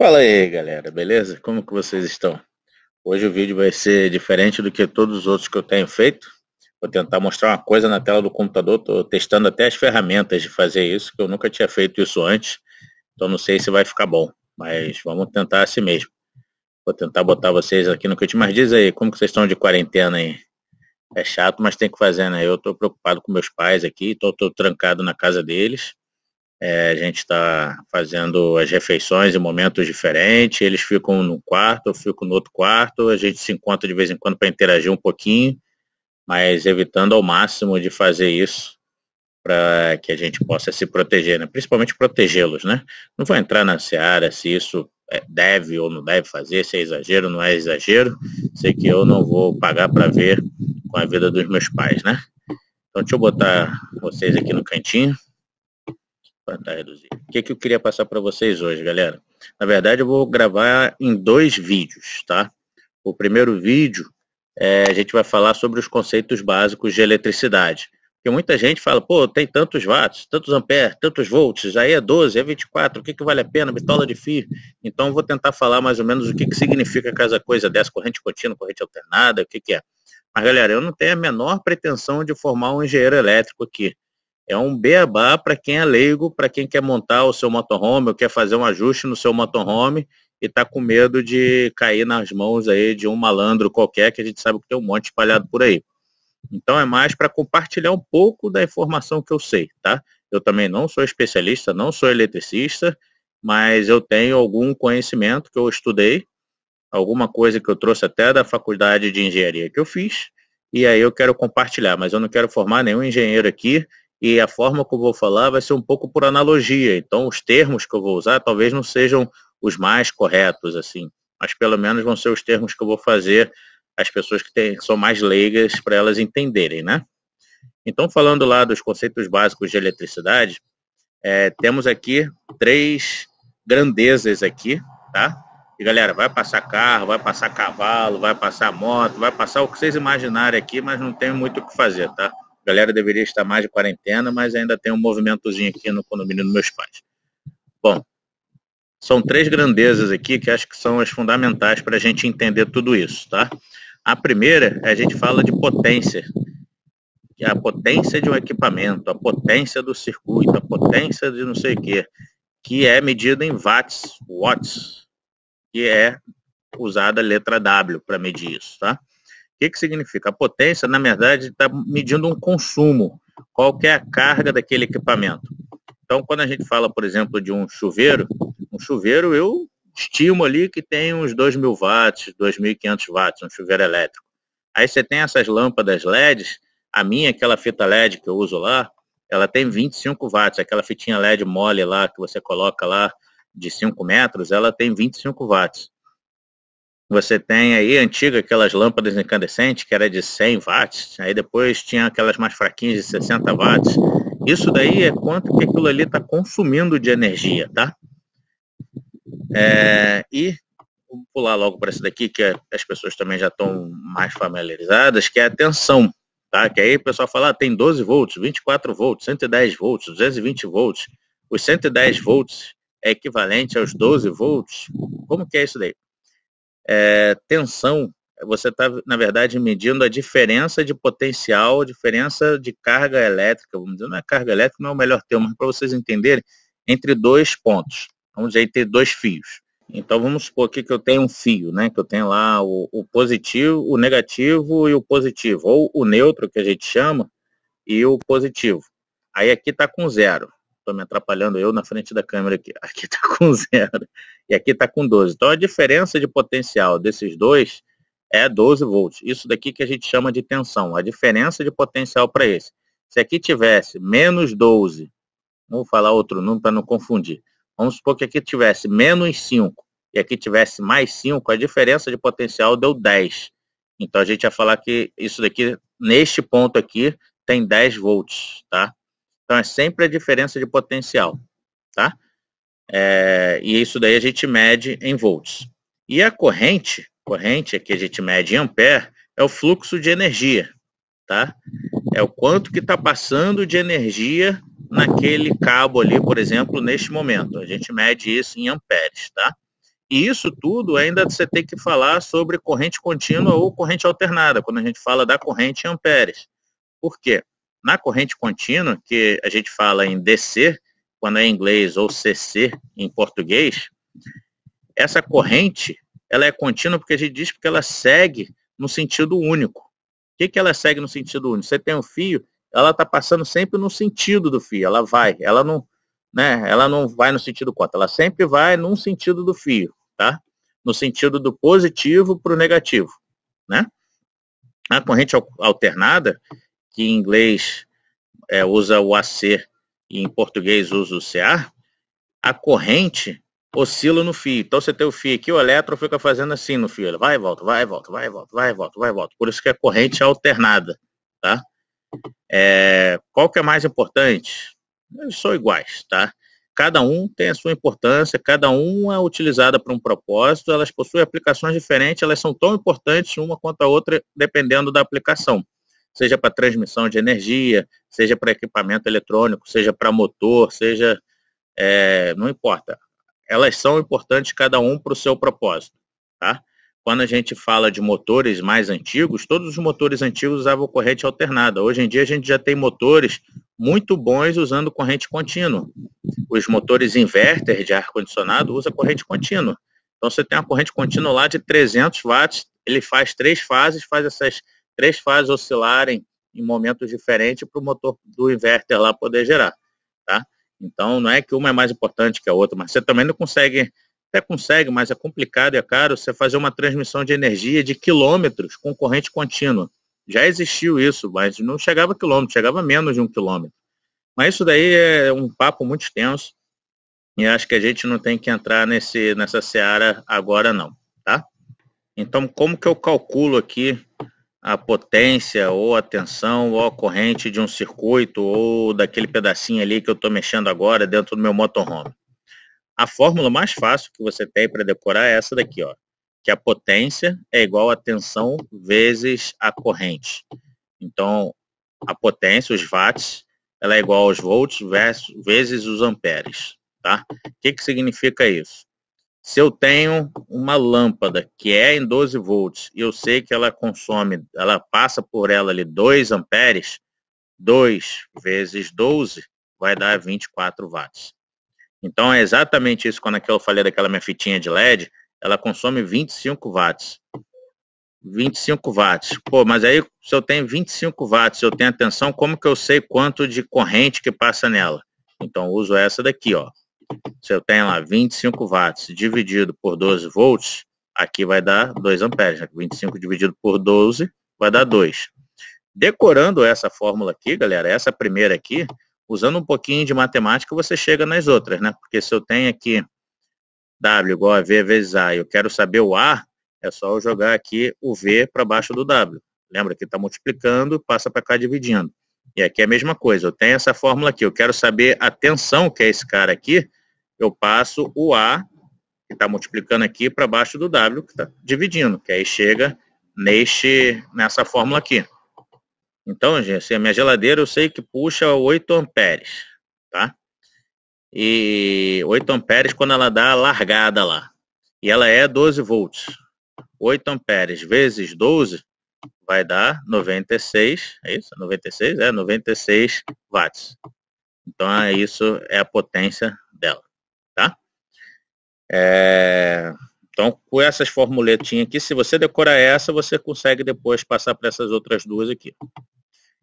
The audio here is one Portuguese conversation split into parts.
Fala aí galera, beleza? Como que vocês estão? Hoje o vídeo vai ser diferente do que todos os outros que eu tenho feito. Vou tentar mostrar uma coisa na tela do computador, estou testando até as ferramentas de fazer isso, que eu nunca tinha feito isso antes, então não sei se vai ficar bom, mas vamos tentar assim mesmo. Vou tentar botar vocês aqui no que eu te mais diz aí, como que vocês estão de quarentena aí? É chato, mas tem que fazer, né? Eu estou preocupado com meus pais aqui, estou trancado na casa deles, é, a gente está fazendo as refeições em momentos diferentes. Eles ficam num quarto, eu fico no outro quarto. A gente se encontra de vez em quando para interagir um pouquinho, mas evitando ao máximo de fazer isso para que a gente possa se proteger, né? principalmente protegê-los. Né? Não vou entrar na seara se isso é, deve ou não deve fazer, se é exagero ou não é exagero. Sei que eu não vou pagar para ver com a vida dos meus pais. Né? Então, deixa eu botar vocês aqui no cantinho para reduzir. O que, que eu queria passar para vocês hoje, galera? Na verdade, eu vou gravar em dois vídeos, tá? O primeiro vídeo, é, a gente vai falar sobre os conceitos básicos de eletricidade. Porque muita gente fala, pô, tem tantos watts, tantos amperes, tantos volts, aí é 12, é 24, o que, que vale a pena, bitola de fio? Então, vou tentar falar mais ou menos o que, que significa cada coisa dessa, corrente contínua, corrente alternada, o que, que é. Mas, galera, eu não tenho a menor pretensão de formar um engenheiro elétrico aqui é um beabá para quem é leigo, para quem quer montar o seu motorhome, ou quer fazer um ajuste no seu motorhome e está com medo de cair nas mãos aí de um malandro qualquer, que a gente sabe que tem um monte espalhado por aí. Então é mais para compartilhar um pouco da informação que eu sei, tá? Eu também não sou especialista, não sou eletricista, mas eu tenho algum conhecimento que eu estudei, alguma coisa que eu trouxe até da faculdade de engenharia que eu fiz, e aí eu quero compartilhar, mas eu não quero formar nenhum engenheiro aqui e a forma que eu vou falar vai ser um pouco por analogia. Então, os termos que eu vou usar talvez não sejam os mais corretos, assim, mas pelo menos vão ser os termos que eu vou fazer as pessoas que, têm, são mais leigas para elas entenderem, né? Então, falando lá dos conceitos básicos de eletricidade, é, temos aqui três grandezas aqui, tá? E galera, vai passar carro, vai passar cavalo, vai passar moto, vai passar o que vocês imaginarem aqui, mas não tem muito o que fazer, tá? A galera deveria estar mais de quarentena, mas ainda tem um movimentozinho aqui no condomínio dos meus pais. Bom, são três grandezas aqui que acho que são as fundamentais para a gente entender tudo isso, tá? A primeira, é a gente fala de potência, que é a potência de um equipamento, a potência do circuito, a potência de não sei o quê, que é medida em watts, watts, que é usada a letra W para medir isso, tá? que, que significa? A potência, na verdade, está medindo um consumo. Qual que é a carga daquele equipamento? Então, quando a gente fala, por exemplo, de um chuveiro, um chuveiro eu estimo ali que tem uns 2 mil watts, 2.500 watts, um chuveiro elétrico. Aí você tem essas lâmpadas LEDs, a minha, aquela fita LED que eu uso lá, ela tem 25 watts, aquela fitinha LED mole lá que você coloca lá de 5 metros, ela tem 25 watts. Você tem aí antiga aquelas lâmpadas incandescentes que era de 100 watts, aí depois tinha aquelas mais fraquinhas de 60 watts. Isso daí é quanto que aquilo ali está consumindo de energia, tá? É, e vou pular logo para essa daqui, que é, as pessoas também já estão mais familiarizadas, que é a tensão, tá? Que aí o pessoal fala, ah, tem 12 volts, 24 volts, 110 volts, 220 volts. Os 110 volts é equivalente aos 12 volts. Como que é isso daí? é, tensão. Você está, na verdade, medindo a diferença de potencial, diferença de carga elétrica, vamos dizer, não é carga elétrica, não é o melhor termo, mas para vocês entenderem, entre dois pontos, vamos dizer, entre dois fios. Então vamos supor aqui que eu tenho um fio, né? Que eu tenho lá o, o, positivo, o negativo e o positivo, ou o neutro que a gente chama, e o positivo. Aí aqui está com zero. Estou me atrapalhando eu na frente da câmera aqui. Aqui está com zero e aqui está com 12. Então a diferença de potencial desses dois é 12 volts. Isso daqui que a gente chama de tensão, a diferença de potencial para esse. Se aqui tivesse menos 12, vou falar outro número para não confundir. Vamos supor que aqui tivesse menos 5 e aqui tivesse mais 5, a diferença de potencial deu 10. Então a gente ia falar que isso daqui, neste ponto aqui, tem 10 volts, tá? Então é sempre a diferença de potencial, tá? É, e isso daí a gente mede em volts. E a corrente, corrente que a gente mede em ampere, é o fluxo de energia, tá? É o quanto que está passando de energia naquele cabo ali, por exemplo, neste momento. A gente mede isso em amperes, tá? E isso tudo ainda você tem que falar sobre corrente contínua ou corrente alternada, quando a gente fala da corrente em amperes. Por quê? Na corrente contínua, que a gente fala em DC, quando é em inglês, ou CC em português, essa corrente ela é contínua porque a gente diz porque ela segue no sentido único. O que, que ela segue no sentido único? Você tem um fio, ela está passando sempre no sentido do fio, ela vai, ela não, né, ela não vai no sentido quanto. ela sempre vai num sentido do fio, tá? No sentido do positivo para o negativo, né? A corrente alternada, que em inglês é, usa o AC e em português uso o CA, a corrente oscila no fio. Então você tem o fio aqui, o elétron fica fazendo assim no fio. Ele vai e volta, vai e volta, vai e volta, vai e volta, vai e volta. Por isso que a corrente é alternada. Tá? É, qual que é mais importante? Eles são iguais, tá? Cada um tem a sua importância, cada um é utilizada para um propósito, elas possuem aplicações diferentes, elas são tão importantes uma quanto a outra, dependendo da aplicação seja para transmissão de energia, seja para equipamento eletrônico, seja para motor, seja. É, não importa. Elas são importantes, cada um para o seu propósito. Tá? Quando a gente fala de motores mais antigos, todos os motores antigos usavam corrente alternada. Hoje em dia a gente já tem motores muito bons usando corrente contínua. Os motores inverter de ar-condicionado usam corrente contínua. Então você tem uma corrente contínua lá de 300 watts, ele faz três fases, faz essas três fases oscilarem em momentos diferentes para o motor do inverter lá poder gerar, tá? Então não é que uma é mais importante que a outra, mas você também não consegue, até consegue, mas é complicado e é caro você fazer uma transmissão de energia de quilômetros com corrente contínua. Já existiu isso, mas não chegava a quilômetro, chegava a menos de um quilômetro. Mas isso daí é um papo muito extenso e acho que a gente não tem que entrar nesse, nessa seara agora não, tá? Então como que eu calculo aqui a potência ou a tensão ou a corrente de um circuito ou daquele pedacinho ali que eu estou mexendo agora dentro do meu motorhome. A fórmula mais fácil que você tem para decorar é essa daqui, ó, que a potência é igual a tensão vezes a corrente. Então, a potência, os watts, ela é igual aos volts versus, vezes os amperes. Tá? O que, que significa isso? Se eu tenho uma lâmpada que é em 12 volts e eu sei que ela consome, ela passa por ela ali 2 amperes, 2 vezes 12 vai dar 24 watts. Então é exatamente isso quando eu falei daquela minha fitinha de LED, ela consome 25 watts. 25 watts. Pô, mas aí se eu tenho 25 watts, eu tenho a tensão, como que eu sei quanto de corrente que passa nela? Então uso essa daqui, ó. Se eu tenho lá 25 watts dividido por 12 volts, aqui vai dar 2 amperes. 25 né? dividido por 12 vai dar 2. Decorando essa fórmula aqui, galera, essa primeira aqui, usando um pouquinho de matemática, você chega nas outras, né? Porque se eu tenho aqui W igual a V vezes A e eu quero saber o A, é só eu jogar aqui o V para baixo do W. Lembra que está multiplicando, passa para cá dividindo. E aqui é a mesma coisa. Eu tenho essa fórmula aqui. Eu quero saber a tensão, que é esse cara aqui eu passo o A, que está multiplicando aqui, para baixo do W, que está dividindo, que aí chega neste, nessa fórmula aqui. Então, gente, assim, a minha geladeira eu sei que puxa 8 amperes, tá? E 8 amperes quando ela dá a largada lá. E ela é 12 volts. 8 amperes vezes 12 vai dar 96, é isso? 96? É, 96 watts. Então, é isso é a potência tá? É... Então, com essas formuletinhas aqui, se você decorar essa, você consegue depois passar para essas outras duas aqui.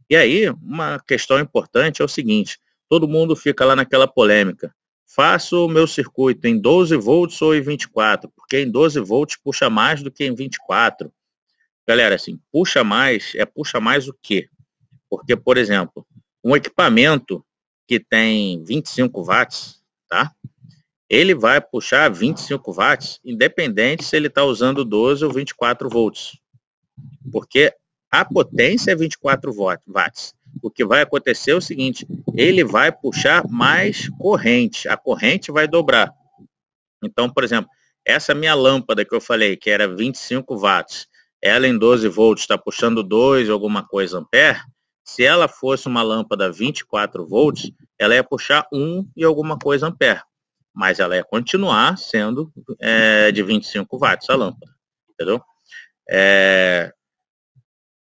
E aí, uma questão importante é o seguinte, todo mundo fica lá naquela polêmica. Faço o meu circuito em 12 volts ou em 24, porque em 12 volts puxa mais do que em 24. Galera, assim, puxa mais é puxa mais o quê? Porque, por exemplo, um equipamento que tem 25 watts, tá? ele vai puxar 25 watts, independente se ele está usando 12 ou 24 volts. Porque a potência é 24 watts. O que vai acontecer é o seguinte, ele vai puxar mais corrente, a corrente vai dobrar. Então, por exemplo, essa minha lâmpada que eu falei, que era 25 watts, ela em 12 volts está puxando 2 alguma coisa ampere, se ela fosse uma lâmpada 24 volts, ela ia puxar 1 e alguma coisa ampere mas ela ia continuar sendo é, de 25 watts a lâmpada, entendeu? É,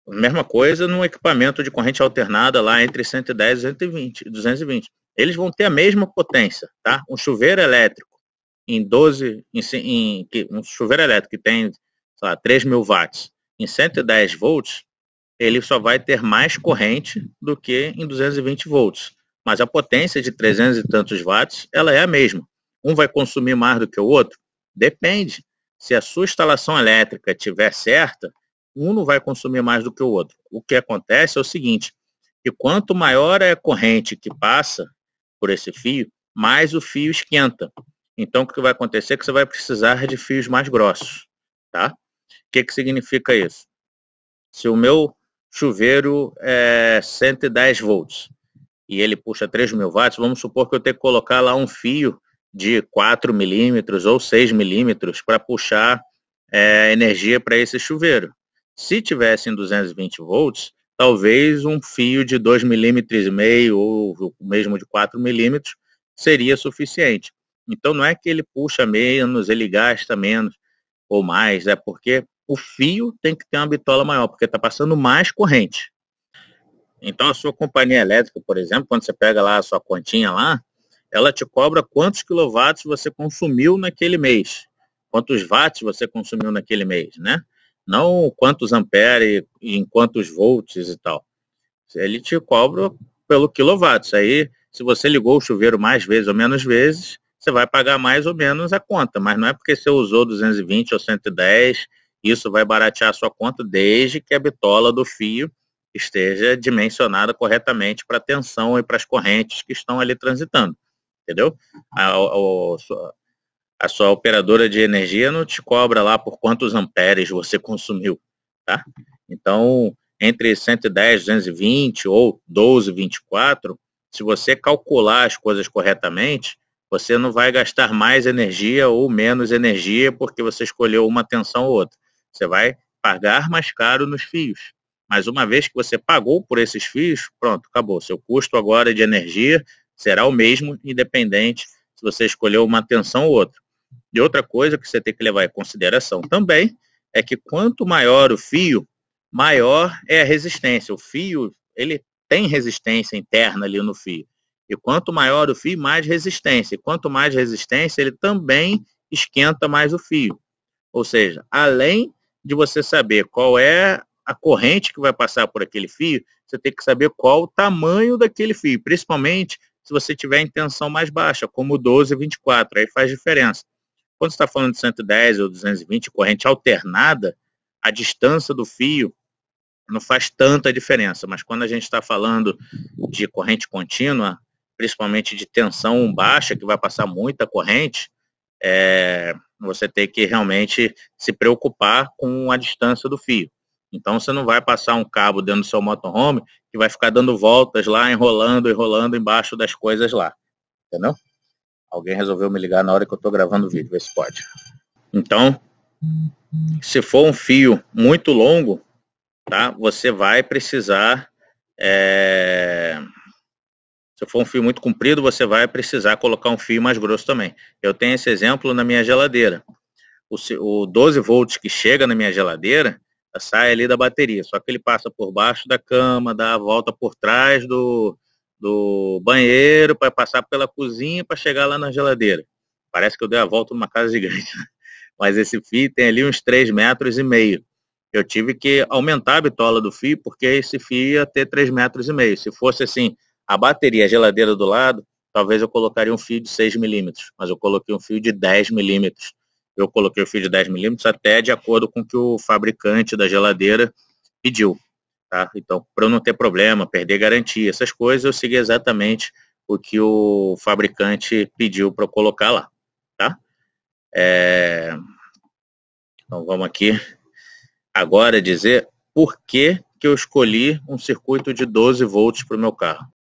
mesma coisa no equipamento de corrente alternada lá entre 110 e 120, 220. Eles vão ter a mesma potência, tá? Um chuveiro elétrico em 12, em, em um chuveiro elétrico que tem, sei lá, 3 mil watts em 110 volts, ele só vai ter mais corrente do que em 220 volts mas a potência de 300 e tantos watts, ela é a mesma. Um vai consumir mais do que o outro? Depende. Se a sua instalação elétrica tiver certa, um não vai consumir mais do que o outro. O que acontece é o seguinte, que quanto maior é a corrente que passa por esse fio, mais o fio esquenta. Então, o que vai acontecer é que você vai precisar de fios mais grossos, tá? O que, que significa isso? Se o meu chuveiro é 110 volts, e ele puxa 3 mil watts, vamos supor que eu tenho que colocar lá um fio de 4 milímetros ou 6 milímetros para puxar é, energia para esse chuveiro. Se tivesse em 220 volts, talvez um fio de 2 milímetros e meio ou mesmo de 4 milímetros seria suficiente. Então não é que ele puxa menos, ele gasta menos ou mais, é porque o fio tem que ter uma bitola maior, porque está passando mais corrente. Então, a sua companhia elétrica, por exemplo, quando você pega lá a sua continha lá, ela te cobra quantos quilowatts você consumiu naquele mês, quantos watts você consumiu naquele mês, né? Não quantos amperes e em quantos volts e tal. Ele te cobra pelo quilowatts. Aí, se você ligou o chuveiro mais vezes ou menos vezes, você vai pagar mais ou menos a conta, mas não é porque você usou 220 ou 110, isso vai baratear a sua conta desde que a bitola do fio esteja dimensionada corretamente para a tensão e para as correntes que estão ali transitando. Entendeu? A, a, a, sua operadora de energia não te cobra lá por quantos amperes você consumiu. Tá? Então, entre 110, 220 ou 12, 24, se você calcular as coisas corretamente, você não vai gastar mais energia ou menos energia porque você escolheu uma tensão ou outra. Você vai pagar mais caro nos fios. Mas uma vez que você pagou por esses fios, pronto, acabou. Seu custo agora de energia será o mesmo, independente se você escolheu uma tensão ou outra. E outra coisa que você tem que levar em consideração também é que quanto maior o fio, maior é a resistência. O fio, ele tem resistência interna ali no fio. E quanto maior o fio, mais resistência. E quanto mais resistência, ele também esquenta mais o fio. Ou seja, além de você saber qual é a corrente que vai passar por aquele fio, você tem que saber qual o tamanho daquele fio, principalmente se você tiver a intenção mais baixa, como 12 e 24, aí faz diferença. Quando você está falando de 110 ou 220, corrente alternada, a distância do fio não faz tanta diferença, mas quando a gente está falando de corrente contínua, principalmente de tensão baixa, que vai passar muita corrente, é, você tem que realmente se preocupar com a distância do fio. Então você não vai passar um cabo dentro do seu motorhome que vai ficar dando voltas lá, enrolando, enrolando embaixo das coisas lá. Entendeu? Alguém resolveu me ligar na hora que eu estou gravando o vídeo, vê se pode. Então, se for um fio muito longo, tá? Você vai precisar. É... Se for um fio muito comprido, você vai precisar colocar um fio mais grosso também. Eu tenho esse exemplo na minha geladeira. O, o 12 volts que chega na minha geladeira, sai ali da bateria. Só que ele passa por baixo da cama, dá a volta por trás do, do banheiro para passar pela cozinha para chegar lá na geladeira. Parece que eu dei a volta numa casa gigante. Mas esse fio tem ali uns 3 metros e meio. Eu tive que aumentar a bitola do fio, porque esse fio ia ter 3 metros e meio. Se fosse assim, a bateria, a geladeira do lado, talvez eu colocaria um fio de 6 milímetros, mas eu coloquei um fio de 10 milímetros eu coloquei o fio de 10 milímetros até de acordo com o que o fabricante da geladeira pediu. Tá? Então, para eu não ter problema, perder garantia, essas coisas, eu segui exatamente o que o fabricante pediu para eu colocar lá. Tá? É... Então, vamos aqui agora dizer por que, que eu escolhi um circuito de 12 volts para o meu carro.